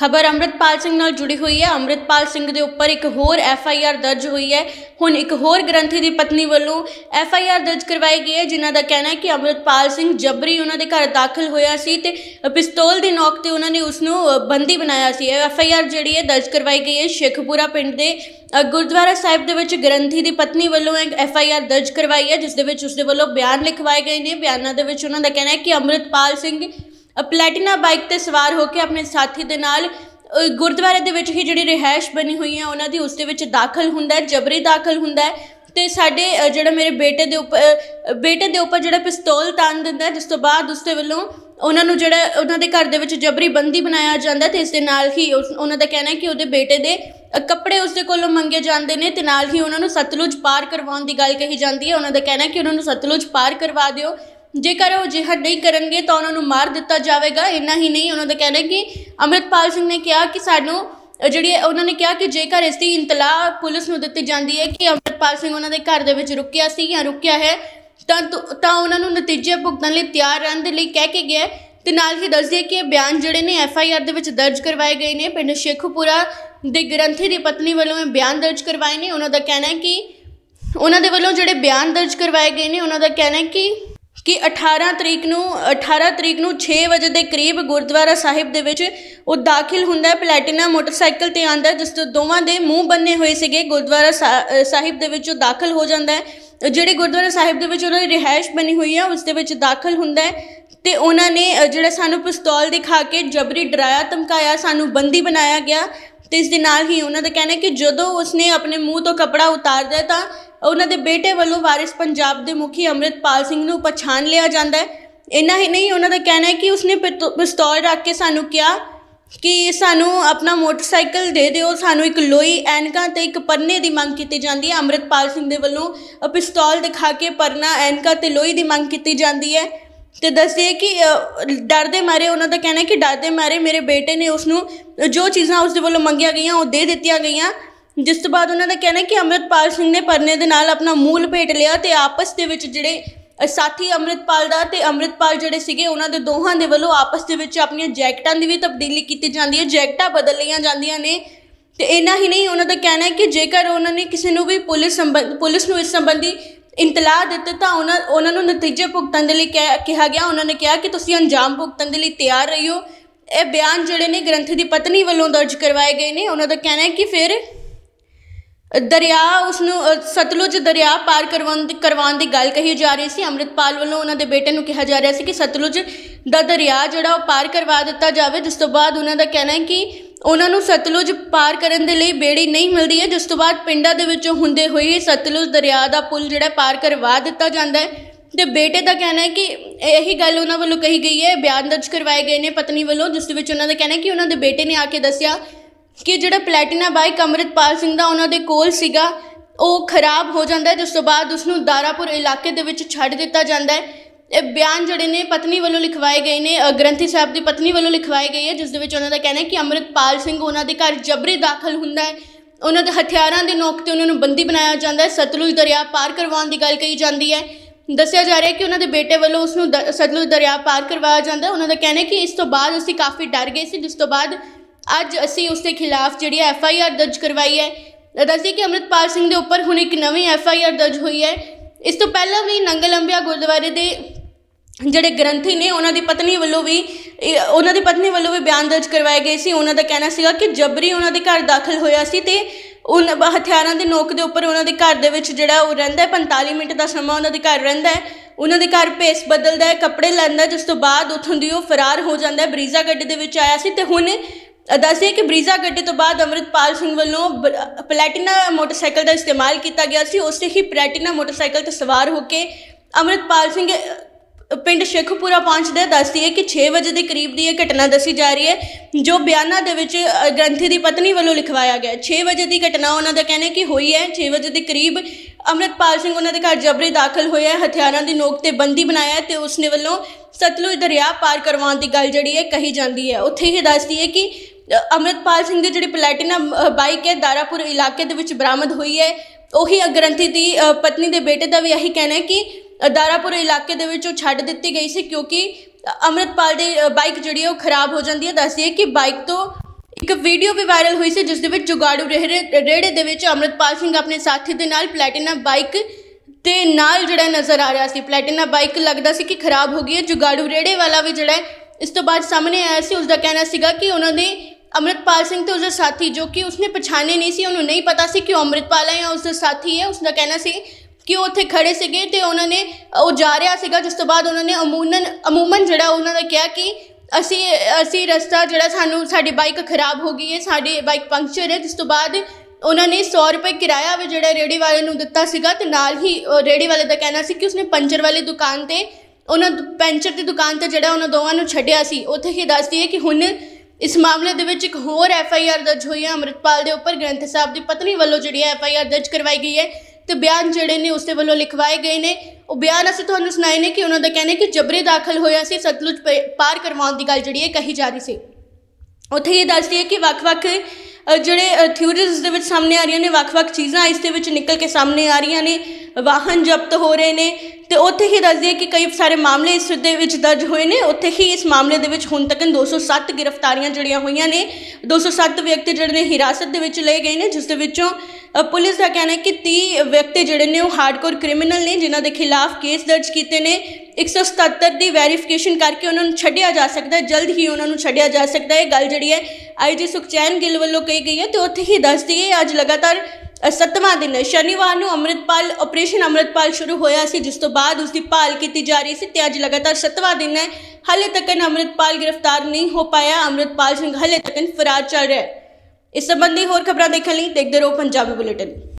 ਖਬਰ ਅਮਰਿਤਪਾਲ ਸਿੰਘ ਨਾਲ ਜੁੜੀ ਹੋਈ ਹੈ ਅਮਰਿਤਪਾਲ ਸਿੰਘ ਦੇ ਉੱਪਰ ਇੱਕ ਹੋਰ ਐਫ ਆਈ ਆਰ ਦਰਜ ਹੋਈ ਹੈ ਹੁਣ ਇੱਕ ਹੋਰ ਗ੍ਰੰਥੀ ਦੀ ਪਤਨੀ ਵੱਲੋਂ ਐਫ ਆਈ ਆਰ ਦਰਜ ਕਰਵਾਈ ਗਈ ਹੈ ਜਿਨ੍ਹਾਂ ਦਾ ਕਹਿਣਾ ਹੈ ਕਿ ਅਮਰਿਤਪਾਲ ਸਿੰਘ ਜਬਰੀ ਉਹਨਾਂ ਦੇ ਘਰ ਦਾਖਲ ਹੋਇਆ ਸੀ ਤੇ ਪਿਸਤੌਲ ਦੀ ਨੋਕ ਤੇ ਉਹਨਾਂ ਨੇ ਉਸ ਨੂੰ ਬੰਦੀ ਬਣਾਇਆ ਸੀ ਐਫ ਆਈ ਆਰ ਜਿਹੜੀ ਹੈ ਦਰਜ ਕਰਵਾਈ ਗਈ ਹੈ ਸ਼ੇਖਪੁਰਾ ਪਿੰਡ ਦੇ ਗੁਰਦੁਆਰਾ ਸਾਹਿਬ ਦੇ ਵਿੱਚ ਗ੍ਰੰਥੀ ਦੀ ਪਤਨੀ ਵੱਲੋਂ ਇੱਕ ਐਫ ਆਈ ਆਰ ਦਰਜ ਕਰਵਾਈ ਹੈ ਜਿਸ ਦੇ ਵਿੱਚ ਉਸ ਦੇ ਵੱਲੋਂ ਬਿਆਨ ਲਿਖਵਾਏ ਗਏ ਨੇ ਬਿਆਨਾਂ ਦੇ ਵਿੱਚ ਉਹਨਾਂ ਦਾ ਕਹਿਣਾ ਹੈ ਕਿ ਅਮਰਿਤਪਾਲ ਸਿੰਘ ਪਲੈਟੀਨਾ ਬਾਈਕ ਤੇ ਸਵਾਰ ਹੋ ਕੇ ਆਪਣੇ ਸਾਥੀ ਦੇ ਨਾਲ ਗੁਰਦੁਆਰੇ ਦੇ ਵਿੱਚ ਹੀ ਜਿਹੜੀ ਰਿਹائش ਬਣੀ ਹੋਈ ਹੈ ਉਹਨਾਂ ਦੀ ਉਸ ਦੇ ਵਿੱਚ ਦਾਖਲ ਹੁੰਦਾ ਹੈ ਜਬਰੀ ਦਾਖਲ ਹੁੰਦਾ ਹੈ ਤੇ ਸਾਡੇ ਜਿਹੜਾ ਮੇਰੇ ਬੇਟੇ ਦੇ ਉੱਪਰ ਬੇਟੇ ਦੇ ਉੱਪਰ ਜਿਹੜਾ ਪਿਸਤੌਲ ਤਾਨ ਦਿੰਦਾ ਜਿਸ ਤੋਂ ਬਾਅਦ ਉਸ ਦੇ ਵੱਲੋਂ ਉਹਨਾਂ ਨੂੰ ਜਿਹੜਾ ਉਹਨਾਂ ਦੇ ਘਰ ਦੇ ਵਿੱਚ ਜਬਰੀ ਬੰਦੀ ਬਣਾਇਆ ਜਾਂਦਾ ਤੇ ਇਸ ਦੇ ਨਾਲ ਹੀ ਉਹਨਾਂ ਦਾ ਕਹਿਣਾ ਹੈ ਕਿ ਉਹਦੇ ਬੇਟੇ ਦੇ ਕੱਪੜੇ ਉਸ ਦੇ ਕੋਲੋਂ ਮੰਗੇ ਜਾਂਦੇ ਨੇ ਤੇ ਨਾਲ ਹੀ ਉਹਨਾਂ ਨੂੰ ਸਤਲੁਜ ਪਾਰ ਕਰਵਾਉਣ ਦੀ ਗੱਲ ਕਹੀ ਜਾਂਦੀ ਹੈ ਉਹਨਾਂ ਦਾ ਕਹਿਣਾ ਹੈ ਕਿ ਉਹਨਾਂ ਨੂੰ ਸਤਲੁਜ ਪਾਰ ਕਰਵਾ ਦਿਓ ਜੇਕਰ ਉਹ ਜਿਹੜਾ ਨਹੀਂ ਕਰਨਗੇ ਤਾਂ ਉਹਨਾਂ ਨੂੰ ਮਾਰ ਦਿੱਤਾ ਜਾਵੇਗਾ ਇੰਨਾ ਹੀ ਨਹੀਂ ਉਹਨਾਂ ਦਾ ਕਹਿਣਾ ਕਿ ਅਮਰਿਤਪਾਲ ਸਿੰਘ ਨੇ ਕਿਹਾ ਕਿ ਸਾਨੂੰ ਜਿਹੜੀ ਉਹਨਾਂ ਨੇ ਕਿਹਾ ਕਿ ਜੇਕਰ ਇਸ ਦੀ ਇੰਤਲਾ ਪੁਲਿਸ ਨੂੰ ਦਿੱਤੀ ਜਾਂਦੀ ਹੈ ਕਿ ਅਮਰਿਤਪਾਲ ਸਿੰਘ ਉਹਨਾਂ ਦੇ ਘਰ ਦੇ ਵਿੱਚ ਰੁਕਿਆ ਸੀ ਜਾਂ ਰੁਕਿਆ ਹੈ ਤਾਂ ਤਾਂ ਉਹਨਾਂ ਨੂੰ ਨਤੀਜੇ ਭੁਗਤਣ ਲਈ ਤਿਆਰ ਰਹਿਣ ਦੇ ਲਈ ਕਹਿ ਕੇ ਗਿਆ ਤੇ ਨਾਲ ਹੀ ਦੱਸ ਦਈਏ ਕਿ ਬਿਆਨ ਜਿਹੜੇ ਨੇ ਐਫ ਆਈ ਆਰ ਦੇ ਵਿੱਚ ਦਰਜ ਕਰਵਾਏ ਗਏ ਨੇ ਪਿੰਡ ਸ਼ੇਖੂਪੁਰਾ ਦੇ ਗ੍ਰੰਥੀ ਦੀ ਪਤਨੀ ਵੱਲੋਂ ਇਹ ਬਿਆਨ ਦਰਜ ਕਰਵਾਏ ਨੇ ਉਹਨਾਂ ਦਾ ਕਹਿਣਾ ਹੈ ਕਿ ਉਹਨਾਂ ਦੇ ਵੱਲੋਂ ਜਿਹੜੇ ਬਿਆਨ ਦਰਜ ਕਰਵਾਏ ਗਏ ਨੇ ਉਹਨਾਂ ਦਾ ਕਹਿਣਾ ਹੈ ਕਿ ਕਿ 18 ਤਰੀਕ ਨੂੰ 18 ਤਰੀਕ ਨੂੰ 6 ਵਜੇ ਦੇ ਕਰੀਬ ਗੁਰਦੁਆਰਾ ਸਾਹਿਬ ਦੇ ਵਿੱਚ ਉਹ ਦਾਖਲ ਹੁੰਦਾ ਹੈ ਪਲੈਟੀਨਾ ਮੋਟਰਸਾਈਕਲ ਤੇ ਆਂਦਾ ਜਿਸ ਤੋਂ ਦੋਵਾਂ ਦੇ ਮੂੰਹ ਬੰਨੇ ਹੋਏ ਸੀਗੇ ਗੁਰਦੁਆਰਾ ਸਾਹਿਬ ਦੇ ਵਿੱਚ ਉਹ ਦਾਖਲ ਹੋ ਜਾਂਦਾ ਹੈ ਜਿਹੜੇ ਗੁਰਦੁਆਰਾ ਸਾਹਿਬ ਦੇ ਵਿੱਚ ਉਹਨਾਂ ਦੀ ਰਿਹائش ਬਣੀ ਹੋਈ ਹੈ ਉਸ ਦੇ ਵਿੱਚ ਦਾਖਲ ਹੁੰਦਾ ਹੈ ਤੇ ਉਹਨਾਂ ਨੇ ਜਿਹੜਾ ਸਾਨੂੰ ਪਿਸਤੌਲ ਦਿਖਾ ਕੇ ਜਬਰੀ ਡਰਾਇਆ ਧਮਕਾਇਆ ਸਾਨੂੰ ਬੰਦੀ ਬਣਾਇਆ ਗਿਆ ਤੇ ਇਸ ਦੇ ਨਾਲ ਹੀ ਉਹਨਾਂ ਦਾ ਕਹਿਣਾ ਹੈ ਕਿ ਜਦੋਂ ਉਸਨੇ ਆਪਣੇ ਮੂੰਹ ਤੋਂ ਕਪੜਾ ਉਤਾਰ ਤਾਂ ਉਹਨਾਂ ਦੇ ਬੇਟੇ ਵੱਲੋਂ ਵਾਰਿਸ ਪੰਜਾਬ ਦੇ ਮੁਖੀ ਅਮਰਿਤਪਾਲ ਸਿੰਘ ਨੂੰ ਪਛਾਣ ਲਿਆ ਜਾਂਦਾ ਹੈ ਇੰਨਾ ਹੀ ਨਹੀਂ ਉਹਨਾਂ ਦਾ ਕਹਿਣਾ ਹੈ ਕਿ ਉਸਨੇ ਪਿਸਤੌਲ ਰੱਖ ਕੇ ਸਾਨੂੰ ਕਿਹਾ ਕਿ ਸਾਨੂੰ ਆਪਣਾ ਮੋਟਰਸਾਈਕਲ ਦੇ ਦਿਓ ਸਾਨੂੰ ਇੱਕ ਲੋਈ ਐਨਕਾਂ ਤੇ ਇੱਕ ਪਰਨੇ ਦੀ ਮੰਗ ਕੀਤੀ ਜਾਂਦੀ ਹੈ ਅਮਰਿਤਪਾਲ ਸਿੰਘ ਦੇ ਵੱਲੋਂ ਪਿਸਤੌਲ ਦਿਖਾ ਕੇ ਪਰਨਾ ਐਨਕਾਂ ਤੇ ਲੋਈ ਦੀ ਮੰਗ ਕੀਤੀ ਜਾਂਦੀ ਹੈ ਤੇ ਦੱਸਦੇ ਕਿ ਡਰ ਦੇ ਮਾਰੇ ਉਹਨਾਂ ਦਾ ਕਹਿਣਾ ਹੈ ਕਿ ਡਰ ਦੇ ਮਾਰੇ ਮੇਰੇ ਬੇਟੇ ਨੇ ਉਸ ਨੂੰ ਜੋ ਚੀਜ਼ਾਂ ਉਸ ਦੇ ਵੱਲੋਂ ਮੰਗੀਆਂ ਗਈਆਂ ਉਹ ਦੇ ਦਿੱਤੀਆਂ ਗਈਆਂ ਜਿਸ ਤੋਂ ਬਾਅਦ ਉਹਨਾਂ ਦਾ ਕਹਿਣਾ ਕਿ ਅਮਰਿਤਪਾਲ ਸਿੰਘ ਨੇ ਪਰਨੇ ਦੇ ਨਾਲ ਆਪਣਾ ਮੂਲ ਭੇਟ ਲਿਆ ਤੇ ਆਪਸ ਦੇ ਵਿੱਚ ਜਿਹੜੇ ਸਾਥੀ ਅਮਰਿਤਪਾਲ ਦਾ ਤੇ ਅਮਰਿਤਪਾਲ ਜਿਹੜੇ ਸੀਗੇ ਉਹਨਾਂ ਦੇ ਦੋਹਾਂ ਦੇ ਵੱਲੋਂ ਆਪਸ ਦੇ ਵਿੱਚ ਆਪਣੀਆਂ ਜੈਕਟਾਂ ਦੀ ਵੀ ਤਬਦੀਲੀ ਕੀਤੀ ਜਾਂਦੀ ਹੈ ਜੈਕਟਾਂ ਬਦਲ ਲਈਆਂ ਜਾਂਦੀਆਂ ਨੇ ਤੇ ਇਹਨਾਂ ਹੀ ਨਹੀਂ ਉਹਨਾਂ ਦਾ ਕਹਿਣਾ ਹੈ ਕਿ ਜੇਕਰ ਉਹਨਾਂ ਨੇ ਕਿਸੇ ਨੂੰ ਵੀ ਪੁਲਿਸ ਸੰਬੰਧ ਪੁਲਿਸ ਨੂੰ ਇਸ ਸੰਬੰਧੀ ਇੰਤਲਾਹ ਦਿੱਤੀ ਤਾਂ ਉਹਨਾਂ ਉਹਨਾਂ ਨੂੰ ਨਤੀਜੇ ਭੁਗਤਣ ਦੇ ਲਈ ਕਿਹਾ ਗਿਆ ਉਹਨਾਂ ਨੇ ਕਿਹਾ ਕਿ ਤੁਸੀਂ ਅੰਜਾਮ ਭੁਗਤਣ ਦੇ ਲਈ ਤਿਆਰ ਰਹੀਓ ਇਹ ਬਿਆਨ ਜਿਹੜੇ ਨੇ ਗ੍ਰੰਥ ਦੀ ਪਤਨੀ ਵੱਲੋਂ ਦਰਜ ਕਰਵਾਏ ਗਏ ਨੇ ਉਹਨਾਂ ਦਾ ਕਹਿਣਾ ਹੈ ਕਿ ਫਿਰ ਦਰਿਆ ਉਸ ਨੂੰ ਸਤਲੁਜ ਦਰਿਆ ਪਾਰ ਕਰਵਾਉਣ ਦੀ ਕਰਵਾਉਣ ਦੀ ਗੱਲ ਕਹੀ ਜਾ ਰਹੀ ਸੀ ਅੰਮ੍ਰਿਤਪਾਲ ਵੱਲੋਂ ਉਹਨਾਂ ਦੇ ਬੇਟੇ ਨੂੰ ਕਿਹਾ ਜਾ ਰਿਹਾ ਸੀ ਕਿ ਸਤਲੁਜ ਦਾ ਦਰਿਆ ਜਿਹੜਾ ਉਹ ਪਾਰ ਕਰਵਾ ਦਿੱਤਾ ਜਾਵੇ ਜਿਸ ਤੋਂ ਬਾਅਦ ਉਹਨਾਂ ਦਾ ਕਹਿਣਾ ਹੈ ਕਿ ਉਹਨਾਂ ਨੂੰ ਸਤਲੁਜ ਪਾਰ ਕਰਨ ਦੇ ਲਈ ਬੇੜੀ ਨਹੀਂ ਮਿਲਦੀ ਹੈ ਜਿਸ ਤੋਂ ਬਾਅਦ ਪਿੰਡਾਂ ਦੇ ਵਿੱਚੋਂ ਹੁੰਦੇ ਹੋਏ ਸਤਲੁਜ ਦਰਿਆ ਦਾ ਪੁਲ ਜਿਹੜਾ ਪਾਰ ਕਰਵਾ ਦਿੱਤਾ ਜਾਂਦਾ ਹੈ ਤੇ ਬੇਟੇ ਦਾ ਕਹਿਣਾ ਹੈ ਕਿ ਇਹੀ ਗੱਲ ਉਹਨਾਂ ਵੱਲੋਂ ਕਹੀ ਗਈ ਹੈ ਬਿਆਨ ਦਰਜ ਕਰਵਾਏ ਗਏ ਨੇ ਪਤਨੀ ਵੱਲੋਂ ਜਿਸ ਦੇ ਵਿੱਚ ਉਹਨਾਂ ਦਾ ਕਹਿਣਾ ਹੈ ਕਿ ਉਹਨਾਂ ਦੇ ਬੇਟੇ ਨੇ ਆ ਕੇ ਦੱਸਿਆ ਕਿ ਜਿਹੜਾ ਪਲੈਟੀਨਾ ਬਾਈਕ ਅਮਰਿਤਪਾਲ ਸਿੰਘ ਦਾ ਉਹਨਾਂ ਦੇ ਕੋਲ ਸੀਗਾ ਉਹ ਖਰਾਬ ਹੋ ਜਾਂਦਾ ਹੈ ਜਿਸ ਤੋਂ ਬਾਅਦ ਉਸ ਨੂੰ ਦਾਰਾਪੁਰ ਇਲਾਕੇ ਦੇ ਵਿੱਚ ਛੱਡ ਦਿੱਤਾ ਜਾਂਦਾ ਹੈ ਇਹ ਬਿਆਨ ਜਿਹੜੇ ਨੇ ਪਤਨੀ ਵੱਲੋਂ ਲਿਖਵਾਏ ਗਏ ਨੇ ਅਗਰੰਥੀ ਗ੍ਰੰਥੀ ਸਾਹਿਬ ਦੀ ਪਤਨੀ ਵੱਲੋਂ ਲਿਖਵਾਏ ਗਏ ਹੈ ਜਿਸ ਦੇ ਵਿੱਚ ਉਹਨਾਂ ਦਾ ਕਹਿਣਾ ਹੈ ਕਿ ਅਮਰਿਤਪਾਲ ਸਿੰਘ ਉਹਨਾਂ ਦੇ ਘਰ ਜਬਰੀ ਦਾਖਲ ਹੁੰਦਾ ਹੈ ਉਹਨਾਂ ਦੇ ਹਥਿਆਰਾਂ ਦੇ ਨੋਕ ਤੇ ਉਹਨਾਂ ਨੂੰ ਬੰਦੀ ਬਣਾਇਆ ਜਾਂਦਾ ਹੈ ਸਤਲੁਜ ਦਰਿਆ ਪਾਰ ਕਰਵਾਉਣ ਦੀ ਗੱਲ ਕਹੀ ਜਾਂਦੀ ਹੈ ਦੱਸਿਆ ਜਾ ਰਿਹਾ ਹੈ ਕਿ ਉਹਨਾਂ ਦੇ ਬੇਟੇ ਵੱਲੋਂ ਉਸ ਨੂੰ ਸਤਲੁਜ ਦਰਿਆ ਪਾਰ ਕਰਵਾਇਆ ਜਾਂਦਾ ਹੈ ਉਹਨਾਂ ਦਾ ਕਹਿਣਾ ਹੈ ਕਿ ਇਸ ਤੋਂ ਬਾਅਦ ਅਸੀਂ ਕਾਫੀ ਡਰ ਗਏ ਸੀ ਜਿਸ ਤੋਂ ਬਾਅਦ ਅੱਜ ਅਸੀਂ ਉਸ ਦੇ ਖਿਲਾਫ ਜਿਹੜੀ ਐਫ ਆਈ ਆਰ ਦਰਜ ਕਰਵਾਈ ਹੈ ਦੱਸਦੀ ਕਿ ਅਮਰਿਤਪਾਲ ਸਿੰਘ ਦੇ ਉੱਪਰ ਹੁਣ ਇੱਕ ਨਵੀਂ ਐਫ ਆਈ ਆਰ ਦਰਜ ਹੋਈ ਹੈ ਇਸ ਤੋਂ ਪਹਿਲਾਂ ਵੀ ਨੰਗਲੰਬਿਆ ਗੁਰਦੁਆਰੇ ਦੇ ਜਿਹੜੇ ਗ੍ਰੰਥੀ ਨੇ ਉਹਨਾਂ ਦੀ ਪਤਨੀ ਵੱਲੋਂ ਵੀ ਉਹਨਾਂ ਦੀ ਪਤਨੀ ਵੱਲੋਂ ਵੀ ਬਿਆਨ ਦਰਜ ਕਰਵਾਏ ਗਏ ਸੀ ਉਹਨਾਂ ਦਾ ਕਹਿਣਾ ਸੀਗਾ ਕਿ ਜਬਰੀ ਉਹਨਾਂ ਦੇ ਘਰ ਦਾਖਲ ਹੋਇਆ ਸੀ ਤੇ ਉਹ ਹਥਿਆਰਾਂ ਦੇ ਨੋਕ ਦੇ ਉੱਪਰ ਉਹਨਾਂ ਦੇ ਘਰ ਦੇ ਵਿੱਚ ਜਿਹੜਾ ਉਹ ਰਹਿੰਦਾ ਹੈ 45 ਮਿੰਟ ਦਾ ਸਮਾਂ ਉਹਨਾਂ ਦੇ ਘਰ ਰਹਿੰਦਾ ਹੈ ਉਹਨਾਂ ਦੇ ਘਰ ਭੇਸ ਬਦਲਦਾ ਹੈ ਕੱਪੜੇ ਲੈਂਦਾ ਜਿਸ ਤੋਂ ਬਾਅਦ ਉਥੋਂ ਦੀ ਉਹ ਫਰਾਰ ਹੋ ਜਾਂਦਾ ਹੈ ਬਰੀਜ਼ਾ ਗੱਡੀ ਦੇ ਵਿੱਚ ਆਇਆ ਸੀ ਤੇ ਹੁਣ ਦੱਸਿਆ ਕਿ ਬਰੀਜ਼ਾ ਗੱਡੇ ਤੋਂ ਬਾਅਦ ਅਮਰਿਤਪਾਲ ਸਿੰਘ ਵੱਲੋਂ ਪਲੈਟੀਨਾ ਮੋਟਰਸਾਈਕਲ ਦਾ ਇਸਤੇਮਾਲ ਕੀਤਾ ਗਿਆ ਸੀ ਉਸੇ ਹੀ ਪਲੈਟੀਨਾ ਮੋਟਰਸਾਈਕਲ ਤੇ ਸਵਾਰ ਹੋ ਕੇ ਅਮਰਿਤਪਾਲ ਸਿੰਘ ਪਿੰਡ ਸ਼ੇਖੂਪੁਰਾ ਪਹੁੰਚਦੇ ਦੱਸਦੀ ਹੈ ਕਿ 6 ਵਜੇ ਦੇ ਕਰੀਬ ਦੀ ਇਹ ਘਟਨਾ ਦੱਸੀ ਜਾ ਰਹੀ ਹੈ ਜੋ ਬਿਆਨਾਂ ਦੇ ਵਿੱਚ ਗ੍ਰੰਥੀ ਦੀ ਪਤਨੀ ਵੱਲੋਂ ਲਿਖਵਾਇਆ ਗਿਆ 6 ਵਜੇ ਦੀ ਘਟਨਾ ਉਹਨਾਂ ਦਾ ਕਹਿਣਾ ਕਿ ਹੋਈ ਹੈ 6 ਵਜੇ ਦੇ ਕਰੀਬ ਅਮਰਿਤਪਾਲ ਸਿੰਘ ਉਹਨਾਂ ਦੇ ਘਰ ਜਬਰੀ ਦਾਖਲ ਹੋਇਆ ਹੈ ਹਥਿਆਰਾਂ ਦੀ ਨੋਕ ਤੇ ਬੰਦੀ ਬਣਾਇਆ ਤੇ ਉਸਨੇ ਵੱਲੋਂ ਸਤਲੁਜ ਦਰਿਆ ਪਾਰ ਕਰਵਾਉਣ ਦੀ ਗੱਲ ਜਿਹੜੀ ਹੈ ਕਹੀ ਜਾਂਦੀ ਹੈ ਉੱਥੇ ਹੀ ਦੱਸਦੀ ਹੈ ਕਿ ਅਮਰਿਤਪਾਲ ਸਿੰਘ ਦੀ ਜਿਹੜੀ ਪਲੈਟੀਨਾ ਬਾਈਕ ਹੈ ਦਾਰਾਪੁਰ ਇਲਾਕੇ ਦੇ ਵਿੱਚ ਬਰਾਮਦ ਹੋਈ ਹੈ ਉਹੀ ਅਗਰੰਤੀ ਦੀ ਪਤਨੀ ਦੇ ਬੇਟੇ ਦਾ ਵੀ ਇਹੀ ਕਹਿਣਾ ਹੈ ਕਿ ਦਾਰਾਪੁਰ ਇਲਾਕੇ ਦੇ ਵਿੱਚ ਉਹ ਛੱਡ ਦਿੱਤੀ ਗਈ ਸੀ ਕਿਉਂਕਿ ਅਮਰਿਤਪਾਲ ਦੀ ਬਾਈਕ ਜਿਹੜੀ ਉਹ ਖਰਾਬ ਹੋ ਜਾਂਦੀ ਹੈ ਦੱਸਦੀ ਕਿ ਬਾਈਕ ਤੋਂ ਇੱਕ ਵੀਡੀਓ ਵੀ ਵਾਇਰਲ ਹੋਈ ਸੀ ਜਿਸ ਦੇ ਵਿੱਚ ਜੁਗਾੜੂ ਰੇੜੇ ਦੇ ਵਿੱਚ ਅਮਰਿਤਪਾਲ ਸਿੰਘ ਆਪਣੇ ਸਾਥੀ ਦੇ ਨਾਲ ਪਲੈਟੀਨਾ ਬਾਈਕ ਤੇ ਨਾਲ ਜਿਹੜਾ ਨਜ਼ਰ ਆ ਰਿਹਾ ਸੀ ਪਲੈਟੀਨਾ ਬਾਈਕ ਲੱਗਦਾ ਸੀ ਕਿ ਖਰਾਬ ਹੋ ਗਈ ਹੈ ਜੁਗਾੜੂ ਰੇੜੇ ਵਾਲਾ ਵੀ ਜਿਹੜਾ ਇਸ ਤੋਂ ਬਾਅਦ ਸਾਹਮਣੇ ਆਇਆ ਸੀ ਉਸ ਦਾ ਕਹਿਣਾ ਸੀਗਾ ਕਿ ਉਹਨਾਂ ਨੇ ਅਮਰਿਤਪਾਲ ਸਿੰਘ ਤੇ ਉਸਦੇ ਸਾਥੀ ਜੋ ਕਿ ਉਸਨੇ ਪਛਾਣੇ ਨਹੀਂ ਸੀ ਉਹਨੂੰ ਨਹੀਂ ਪਤਾ ਸੀ ਕਿ ਉਹ ਅਮਰਿਤਪਾਲ ਹੈ ਜਾਂ ਉਸਦੇ ਸਾਥੀ ਹੈ ਉਸਦਾ ਕਹਿਣਾ ਸੀ ਕਿ ਉਹ ਉੱਥੇ ਖੜੇ ਸੀਗੇ ਤੇ ਉਹਨਾਂ ਨੇ ਉਹ ਜਾ ਰਿਹਾ ਸੀਗਾ ਜਿਸ ਤੋਂ ਬਾਅਦ ਉਹਨਾਂ ਨੇ ਅਮੂਨਨ ਅਮੂਮਨ ਜਿਹੜਾ ਉਹਨਾਂ ਨੇ ਕਿਹਾ ਕਿ ਅਸੀਂ ਅਸੀਂ ਰਸਤਾ ਜਿਹੜਾ ਸਾਨੂੰ ਸਾਡੀ ਬਾਈਕ ਖਰਾਬ ਹੋ ਗਈ ਹੈ ਸਾਡੀ ਬਾਈਕ ਪੰਕਚਰ ਹੈ ਜਿਸ ਤੋਂ ਬਾਅਦ ਉਹਨਾਂ ਨੇ 100 ਰੁਪਏ ਕਿਰਾਇਆ ਵੀ ਜਿਹੜਾ ਰੇੜੀ ਵਾਲੇ ਨੂੰ ਦਿੱਤਾ ਸੀਗਾ ਤੇ ਨਾਲ ਹੀ ਰੇੜੀ ਵਾਲੇ ਦਾ ਕਹਿਣਾ ਸੀ ਕਿ ਉਸਨੇ ਪੰਚਰ ਵਾਲੀ ਦੁਕਾਨ ਤੇ ਉਹਨਾਂ ਪੈਂਚਰ ਦੀ ਦੁਕਾਨ ਤੇ ਜਿਹੜਾ ਉਹਨਾਂ ਦੋਵਾਂ ਨੂੰ ਛੱਡਿਆ ਸੀ ਉੱਥੇ ਹੀ ਦੱਸਦੀ ਹੈ ਕਿ ਹੁਣ ਇਸ ਮਾਮਲੇ ਦੇ ਵਿੱਚ ਇੱਕ ਹੋਰ ਐਫ ਆਈ ਆਰ ਦਰਜ ਹੋਈ ਹੈ ਅਮਰਿਤਪਾਲ ਦੇ ਉੱਪਰ ਗ੍ਰੰਥ ਸਾਹਿਬ ਦੀ ਪਤਨੀ ਵੱਲੋਂ ਜਿਹੜੀ ਐਫ ਆਈ ਆਰ ਦਰਜ ਕਰਵਾਈ ਗਈ ਹੈ ਤੇ ਬਿਆਨ ਜਿਹੜੇ ਨੇ ਉਸਦੇ ਵੱਲੋਂ ਲਿਖਵਾਏ ਗਏ ਨੇ ਉਹ ਬਿਆਨ ਅਸੀਂ ਤੁਹਾਨੂੰ ਸੁਣਾਏ ਨੇ ਕਿ ਉਹਨਾਂ ਦਾ ਕਹਿਣਾ ਹੈ ਕਿ ਜਬਰੇ ਦਾਖਲ ਹੋਇਆ ਸੀ ਸਤਲੁਜ ਪਾਰ ਕਰਵਾਉਣ ਦੀ ਗੱਲ ਜਿਹੜੀ ਹੈ ਕਹੀ ਜਾ ਰਹੀ ਸੀ ਉੱਥੇ ਇਹ ਦੱਸਦੀ ਹੈ ਕਿ ਵੱਖ-ਵੱਖ ਜਿਹੜੇ ਥਿਊਰੀਜ਼ ਦੇ ਵਿੱਚ ਸਾਹਮਣੇ ਆ ਰਹੀਆਂ ਨੇ ਵੱਖ-ਵੱਖ ਚੀਜ਼ਾਂ ਇਸ ਦੇ ਵਿੱਚ ਨਿਕਲ ਕੇ ਸਾਹਮਣੇ ਆ ਰਹੀਆਂ ਨੇ ਵਾਹਨ ਜ਼ਬਤ ਹੋ ਰਹੇ ਨੇ ਤੇ ਉੱਥੇ ਹੀ ਦੱਸਦੀ ਹੈ ਕਿ ਕਈ ਸਾਰੇ ਮਾਮਲੇ ਇਸ ਦੇ ਵਿੱਚ ਦਰਜ ਹੋਏ ਨੇ ਉੱਥੇ ਹੀ ਇਸ ਮਾਮਲੇ ਦੇ ਵਿੱਚ ਹੁਣ ਤੱਕ 207 ਗ੍ਰਿਫਤਾਰੀਆਂ ਜਿਹੜੀਆਂ ਹੋਈਆਂ ਨੇ 207 ਵਿਅਕਤੀ ਜਿਹੜੇ ਨੇ ਹਿਰਾਸਤ ਦੇ ਵਿੱਚ ਲਏ ਗਏ ਨੇ ਜਿਸ ਦੇ ਵਿੱਚੋਂ ਪੁਲਿਸ ਦਾ ਕਹਿਣਾ ਹੈ ਕਿ 30 ਵਿਅਕਤੀ ਜਿਹੜੇ ਨੇ ਉਹ ਹਾਰਡਕੋਰ ਕ੍ਰਿਮੀਨਲ ਨੇ ਜਿਨ੍ਹਾਂ ਦੇ ਖਿਲਾਫ ਕੇਸ ਦਰਜ ਕੀਤੇ ਨੇ 177 ਦੀ ਵੈਰੀਫਿਕੇਸ਼ਨ ਕਰਕੇ ਉਹਨਾਂ ਨੂੰ ਛੱਡਿਆ ਜਾ ਸਕਦਾ ਹੈ ਜਲਦ ਹੀ ਉਹਨਾਂ ਨੂੰ ਛੱਡਿਆ ਜਾ ਸਕਦਾ ਹੈ ਗੱਲ ਜਿਹੜੀ ਹੈ ਆਈਜੀ ਸੁਖਚੈਨ ਗਿੱਲ ਵੱਲੋਂ ਕਹੀ ਗਈ ਹੈ ਤੇ ਉੱਥੇ ਹੀ ਦੱਸਦੀ ਹੈ ਅੱਜ ਲਗਾਤਾਰ ਸੱਤਵਾਂ ਦਿਨ ਸ਼ਨੀਵਾਰ ਨੂੰ ਅੰਮ੍ਰਿਤਪਾਲ ਆਪਰੇਸ਼ਨ ਅੰਮ੍ਰਿਤਪਾਲ ਸ਼ੁਰੂ ਹੋਇਆ ਸੀ ਜਿਸ ਤੋਂ ਬਾਅਦ ਉਸ ਦੀ ਭਾਲ ਕੀਤੀ ਜਾ ਰਹੀ ਸੀ ਤੇ ਅੱਜ ਲਗਾਤਾਰ ਸੱਤਵਾਂ ਦਿਨ ਹੈ ਹਾਲੇ ਤੱਕ ਅੰਮ੍ਰਿਤਪਾਲ ਗ੍ਰਿਫਤਾਰ ਨਹੀਂ ਹੋ ਪਾਇਆ ਅੰਮ੍ਰਿਤਪਾਲ ਸਿੰਘ ਹਾਲੇ ਤੱਕ ਫਰਾਰ ਚੱਲ ਰਿਹਾ ਹੈ ਇਸ ਸੰਬੰਧੀ ਹੋਰ ਖਬਰਾਂ ਦੇਖਣ ਲਈ ਦੇਖਦੇ ਰਹੋ ਪੰਜਾਬੀ ਬੁਲੇਟਿਨ